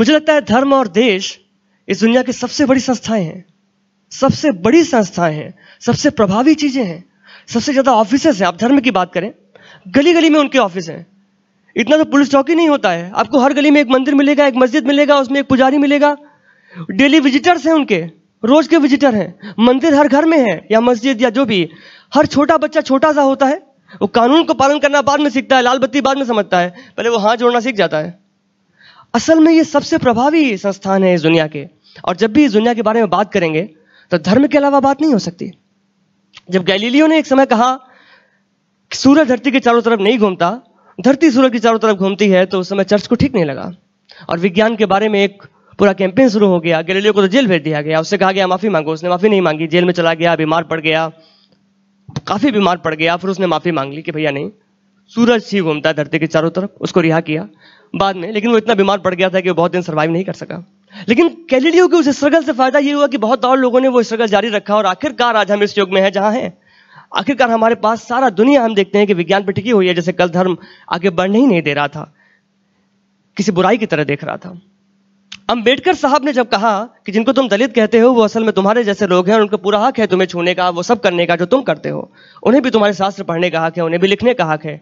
मुझे लगता है धर्म और देश इस दुनिया की सबसे बड़ी संस्थाएं हैं सबसे बड़ी संस्थाएं हैं सबसे प्रभावी चीजें हैं सबसे ज्यादा ऑफिस हैं आप धर्म की बात करें गली गली में उनके ऑफिस हैं इतना तो पुलिस चौकी नहीं होता है आपको हर गली में एक मंदिर मिलेगा एक मस्जिद मिलेगा उसमें एक पुजारी मिलेगा डेली विजिटर्स हैं उनके रोज के विजिटर हैं मंदिर हर घर में है या मस्जिद या जो भी हर छोटा बच्चा छोटा सा होता है वो कानून को पालन करना बाद में सीखता है लाल बत्ती बाद में समझता है पहले वो हाथ जोड़ना सीख जाता है असल में ये सबसे प्रभावी संस्थान है इस दुनिया के और जब भी इस दुनिया के बारे में बात करेंगे तो धर्म के अलावा बात नहीं हो सकती जब गैलीलियो ने एक समय कहा कि सूरज धरती के चारों तरफ नहीं घूमता धरती सूरज के चारों तरफ घूमती है तो उस समय चर्च को ठीक नहीं लगा और विज्ञान के बारे में एक पूरा कैंपेन शुरू हो गया गैलीलियो को तो जेल भेज दिया गया उससे कहा गया माफी मांगो उसने माफी नहीं मांगी जेल में चला गया बीमार पड़ गया काफी बीमार पड़ गया फिर उसने माफी मांग ली कि भैया नहीं सूरज ही घूमता है धरती के चारों तरफ उसको रिहा किया बाद में लेकिन वो इतना बीमार पड़ गया था कि वो बहुत दिन सर्वाइव नहीं कर सका लेकिन कैलिडियो के उस स्ट्रगल से फायदा ये हुआ कि बहुत और लोगों ने वो स्ट्रगल जारी रखा और आखिरकार आज हम इस युग में है जहां हैं आखिरकार हमारे पास सारा दुनिया हम देखते हैं कि विज्ञान पर टिकी हुई है जैसे कल धर्म आगे बढ़ने ही नहीं दे रहा था किसी बुराई की तरह देख रहा था अंबेडकर साहब ने जब कहा कि जिनको तुम दलित कहते हो वो असल में तुम्हारे जैसे लोग हैं और उनका पूरा हक है तुम्हें छूने का वो सब करने का जो तुम करते हो उन्हें भी तुम्हारे शास्त्र पढ़ने का हक है उन्हें भी लिखने का हक है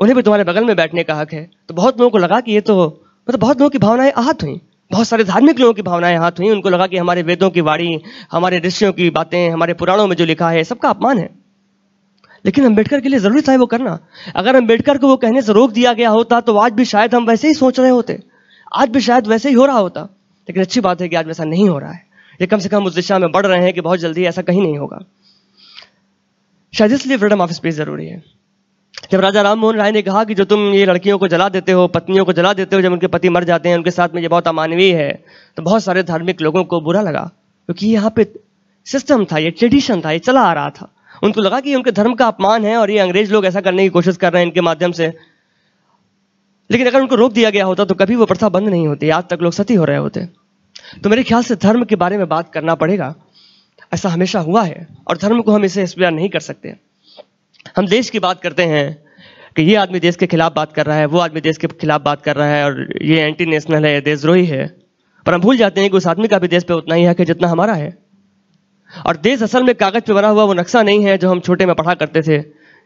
उन्हें भी तुम्हारे बगल में बैठने का हक है तो बहुत लोगों को लगा कि ये तो मतलब बहुत लोगों की भावनाएं आहत हुई बहुत सारे धार्मिक लोगों की भावनाएं हाथ हुई उनको लगा कि हमारे वेदों की वाणी हमारे ऋषियों की बातें हमारे पुराणों में जो लिखा है सबका अपमान है लेकिन अंबेडकर के लिए जरूरी था वो करना अगर अंबेडकर को वो कहने से रोक दिया गया होता तो आज भी शायद हम वैसे ही सोच रहे होते आज भी शायद वैसे ही हो रहा होता लेकिन अच्छी बात है कि आज वैसा नहीं हो रहा है ये कम से कम उस दिशा में बढ़ रहे हैं कि बहुत जल्दी ऐसा कहीं नहीं होगा शायद इसलिए फ्रीडम ऑफ स्पीच जरूरी है जब राजा राम मोहन राय ने कहा कि जो तुम ये लड़कियों को जला देते हो पत्नियों को जला देते हो जब उनके पति मर जाते हैं उनके साथ में ये बहुत अमानवीय है तो बहुत सारे धार्मिक लोगों को बुरा लगा क्योंकि यहाँ पे सिस्टम था ये ट्रेडिशन था ये चला आ रहा था उनको लगा कि उनके धर्म का अपमान है और ये अंग्रेज लोग ऐसा करने की कोशिश कर रहे हैं इनके माध्यम से लेकिन अगर उनको रोक दिया गया होता तो कभी वो प्रथा बंद नहीं होती आज तक लोग सती हो रहे होते तो मेरे ख्याल से धर्म के बारे में बात करना पड़ेगा ऐसा हमेशा हुआ है और धर्म को हम इसे स्वीकार नहीं कर सकते हम देश की बात करते हैं कि ये आदमी देश के खिलाफ बात कर रहा है वो आदमी देश के खिलाफ बात कर रहा है और ये एंटी नेशनल है देशद्रोही है पर हम भूल जाते हैं कि उस आदमी का भी देश पे उतना ही हक है जितना हमारा है और देश असल में कागज पे बना हुआ वो नक्शा नहीं है जो हम छोटे में पढ़ा करते थे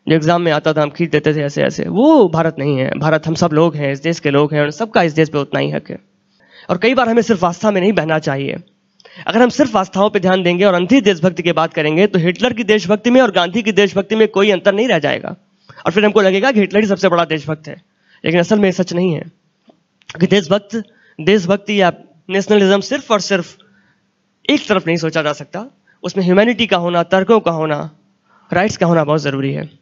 जो एग्जाम में आता था हम खींच देते थे ऐसे ऐसे वो भारत नहीं है भारत हम सब लोग हैं इस देश के लोग हैं और सबका इस देश पे उतना ही हक है और कई बार हमें सिर्फ आस्था में नहीं बहना चाहिए अगर हम सिर्फ आस्थाओं पर ध्यान देंगे और अंधी देशभक्ति की बात करेंगे तो हिटलर की देशभक्ति में और गांधी की देशभक्ति में कोई अंतर नहीं रह जाएगा और फिर हमको लगेगा कि हिटलर ही सबसे बड़ा देशभक्त है लेकिन असल में सच नहीं है कि देशभक्त देशभक्ति या नेशनलिज्म सिर्फ और सिर्फ एक तरफ नहीं सोचा जा सकता उसमें ह्यूमैनिटी का होना तर्कों का होना राइट्स का होना बहुत ज़रूरी है